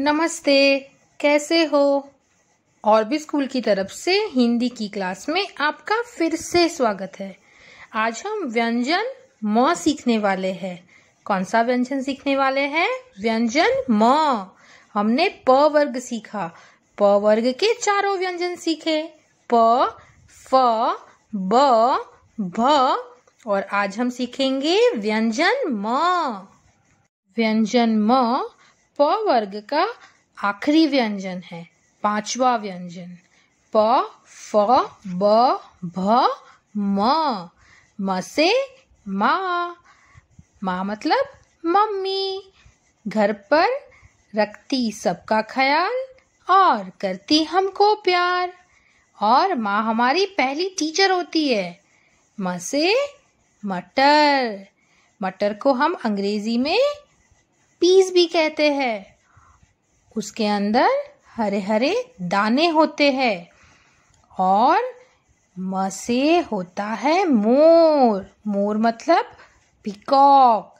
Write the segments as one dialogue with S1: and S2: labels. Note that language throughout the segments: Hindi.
S1: नमस्ते कैसे हो और भी स्कूल की तरफ से हिंदी की क्लास में आपका फिर से स्वागत है आज हम व्यंजन म सीखने वाले हैं कौन सा व्यंजन सीखने वाले हैं व्यंजन म हमने प वर्ग सीखा प वर्ग के चारों व्यंजन सीखे प फ ब भ और आज हम सीखेंगे व्यंजन म व्यंजन म प वर्ग का आखिरी व्यंजन है पांचवा व्यंजन प फ ब भ म म से माँ माँ मतलब मम्मी घर पर रखती सबका ख्याल और करती हमको प्यार और माँ हमारी पहली टीचर होती है म से मटर मटर को हम अंग्रेजी में पीस भी कहते हैं उसके अंदर हरे हरे दाने होते हैं और म से होता है मोर मोर मतलब पिकॉक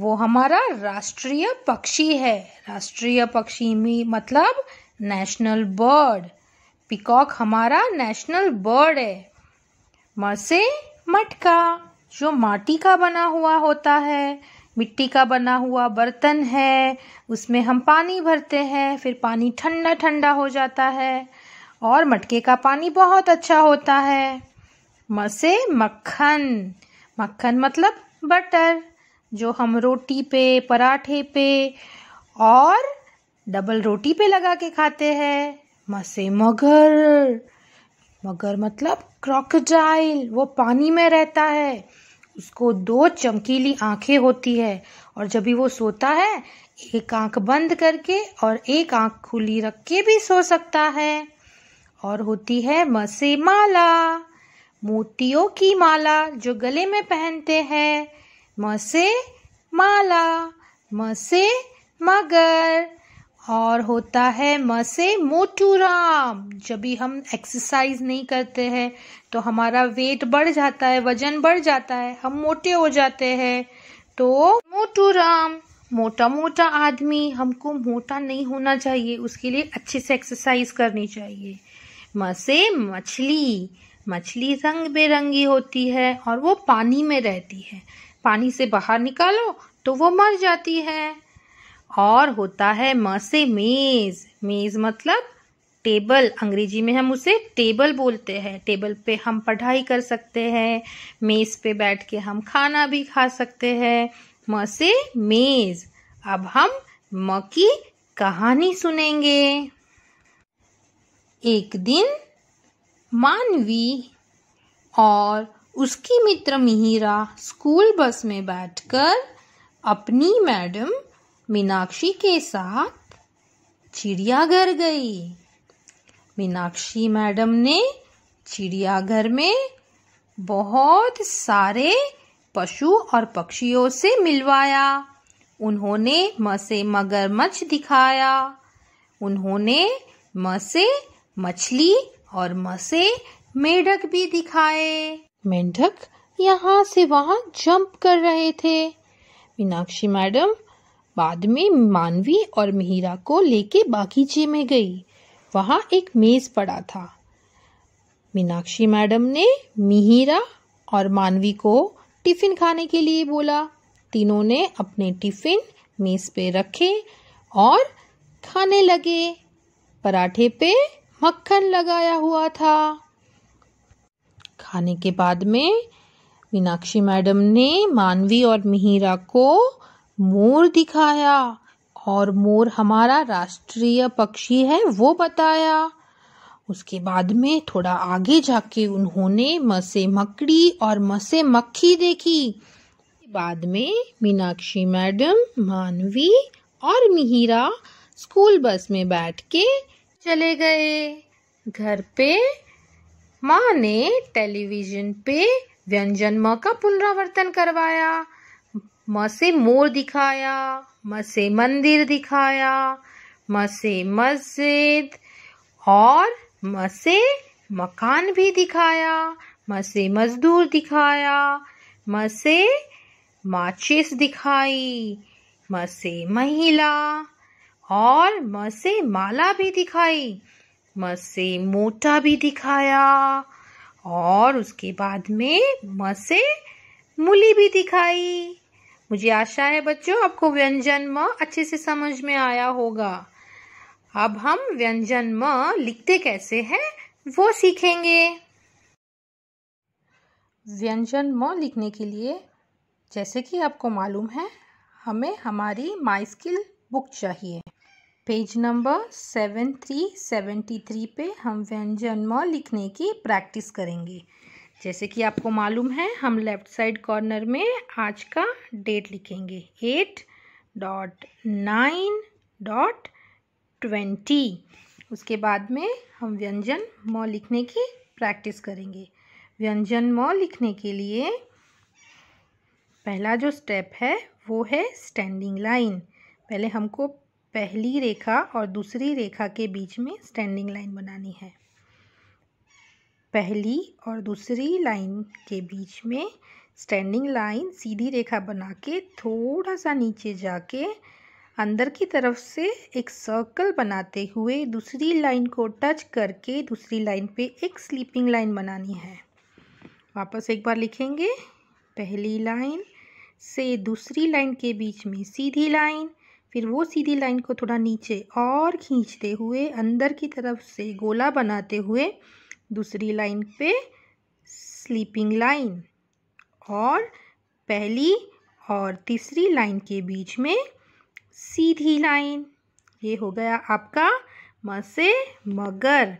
S1: वो हमारा राष्ट्रीय पक्षी है राष्ट्रीय पक्षी में मतलब नेशनल बर्ड पिकॉक हमारा नेशनल बर्ड है म से मटका जो माटी का बना हुआ होता है मिट्टी का बना हुआ बर्तन है उसमें हम पानी भरते हैं फिर पानी ठंडा ठंडा हो जाता है और मटके का पानी बहुत अच्छा होता है म से मक्खन मक्खन मतलब बटर जो हम रोटी पे पराठे पे और डबल रोटी पे लगा के खाते हैं मसे मगर मगर मतलब क्रोकोडाइल वो पानी में रहता है उसको दो चमकीली आंखें होती है और जब भी वो सोता है एक आंख बंद करके और एक आंख खुली रख के भी सो सकता है और होती है मसे माला मोतियों की माला जो गले में पहनते हैं मसे माला मसे मगर और होता है म से राम जब भी हम एक्सरसाइज नहीं करते हैं तो हमारा वेट बढ़ जाता है वजन बढ़ जाता है हम मोटे हो जाते हैं तो मोटू राम मोटा मोटा आदमी हमको मोटा नहीं होना चाहिए उसके लिए अच्छे से एक्सरसाइज करनी चाहिए म से मछली मछली रंग बेरंगी होती है और वो पानी में रहती है पानी से बाहर निकालो तो वो मर जाती है और होता है म से मेज मेज मतलब टेबल अंग्रेजी में हम उसे टेबल बोलते हैं टेबल पे हम पढ़ाई कर सकते हैं मेज़ पे बैठ के हम खाना भी खा सकते हैं म से मेज़ अब हम म की कहानी सुनेंगे एक दिन मानवी और उसकी मित्र मिहिरा स्कूल बस में बैठकर अपनी मैडम मीनाक्षी के साथ चिड़ियाघर गई मीनाक्षी मैडम ने चिड़ियाघर में बहुत सारे पशु और पक्षियों से मिलवाया उन्होंने मसे मगरमच्छ दिखाया उन्होंने मसे मछली और मसे मेढक भी दिखाए मेंढक यहाँ से वहाँ जंप कर रहे थे मीनाक्षी मैडम बाद में मानवी और मिहिरा को लेके बागीचे में गई वहां एक मेज पड़ा था मीनाक्षी मैडम ने मिहिरा और मानवी को टिफिन खाने के लिए बोला तीनों ने अपने टिफिन मेज पे रखे और खाने लगे पराठे पे मक्खन लगाया हुआ था खाने के बाद में मीनाक्षी मैडम ने मानवी और मिहिरा को मोर दिखाया और मोर हमारा राष्ट्रीय पक्षी है वो बताया उसके बाद में थोड़ा आगे जाके उन्होंने मसे मकड़ी और मसे मक्खी देखी बाद में मीनाक्षी मैडम मानवी और मिहिरा स्कूल बस में बैठ के चले गए घर पे माँ ने टेलीविजन पे व्यंजन म का पुनरावर्तन करवाया म से मोर दिखाया म से मंदिर दिखाया म से मस्जिद और म से मकान भी दिखाया म से मजदूर दिखाया म से माचिस दिखाई म से महिला और म से माला भी दिखाई म से मोटा भी दिखाया और उसके बाद में म से मूली भी दिखाई मुझे आशा है बच्चों आपको व्यंजन म अच्छे से समझ में आया होगा अब हम व्यंजन म लिखते कैसे हैं वो सीखेंगे व्यंजन म लिखने के लिए जैसे कि आपको मालूम है हमें हमारी माई स्किल बुक चाहिए page number seven three seventy three पे हम व्यंजन म लिखने की प्रैक्टिस करेंगे जैसे कि आपको मालूम है हम लेफ़्ट साइड कॉर्नर में आज का डेट लिखेंगे eight dot nine dot twenty उसके बाद में हम व्यंजन म लिखने की प्रैक्टिस करेंगे व्यंजन म लिखने के लिए पहला जो स्टेप है वो है स्टैंडिंग लाइन पहले हमको पहली रेखा और दूसरी रेखा के बीच में स्टैंडिंग लाइन बनानी है पहली और दूसरी लाइन के बीच में स्टैंडिंग लाइन सीधी रेखा बना के थोड़ा सा नीचे जाके अंदर की तरफ से एक सर्कल बनाते हुए दूसरी लाइन को टच करके दूसरी लाइन पे एक स्लीपिंग लाइन बनानी है वापस एक बार लिखेंगे पहली लाइन से दूसरी लाइन के बीच में सीधी लाइन फिर वो सीधी लाइन को थोड़ा नीचे और खींचते हुए अंदर की तरफ से गोला बनाते हुए दूसरी लाइन पे स्लीपिंग लाइन और पहली और तीसरी लाइन के बीच में सीधी लाइन ये हो गया आपका म से मगर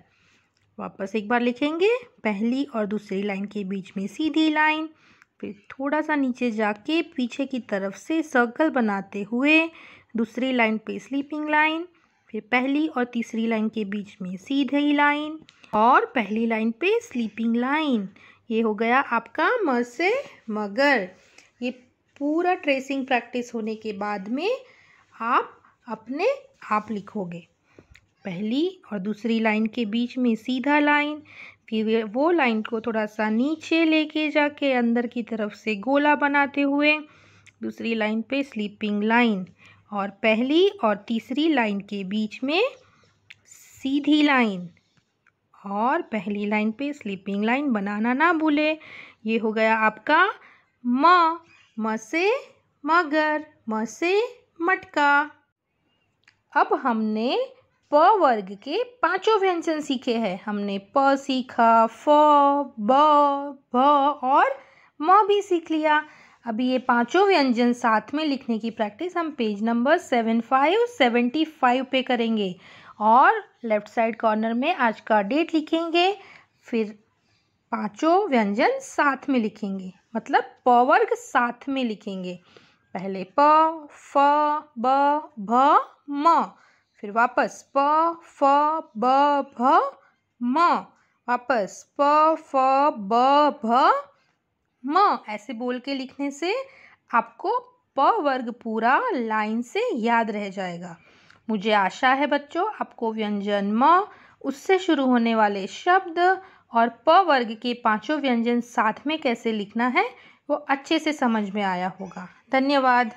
S1: वापस एक बार लिखेंगे पहली और दूसरी लाइन के बीच में सीधी लाइन फिर थोड़ा सा नीचे जाके पीछे की तरफ से सर्कल बनाते हुए दूसरी लाइन पे स्लीपिंग लाइन फिर पहली और तीसरी लाइन के बीच में सीधी लाइन और पहली लाइन पे स्लीपिंग लाइन ये हो गया आपका म से मगर ये पूरा ट्रेसिंग प्रैक्टिस होने के बाद में आप अपने आप लिखोगे पहली और दूसरी लाइन के बीच में सीधा लाइन फिर वो लाइन को थोड़ा सा नीचे लेके जाके अंदर की तरफ से गोला बनाते हुए दूसरी लाइन पे स्लीपिंग लाइन और पहली और तीसरी लाइन के बीच में सीधी लाइन और पहली लाइन पे स्लीपिंग लाइन बनाना ना भूले ये हो गया आपका म म से मगर म से मटका अब हमने प वर्ग के पांचों व्यंजन सीखे हैं हमने प सीखा फ ब भ और म भी सीख लिया अभी ये पांचों व्यंजन साथ में लिखने की प्रैक्टिस हम page number seven five seventy five पे करेंगे और लेफ्ट साइड कॉर्नर में आज का डेट लिखेंगे फिर पांचों व्यंजन साथ में लिखेंगे मतलब प वर्ग साथ में लिखेंगे पहले प फ ब भ म फिर वापस प फ ब भ म वापस प फ ब भ म ऐसे बोल के लिखने से आपको प वर्ग पूरा लाइन से याद रह जाएगा मुझे आशा है बच्चों आपको व्यंजन म उससे शुरू होने वाले शब्द और प वर्ग के पांचों व्यंजन साथ में कैसे लिखना है वो अच्छे से समझ में आया होगा धन्यवाद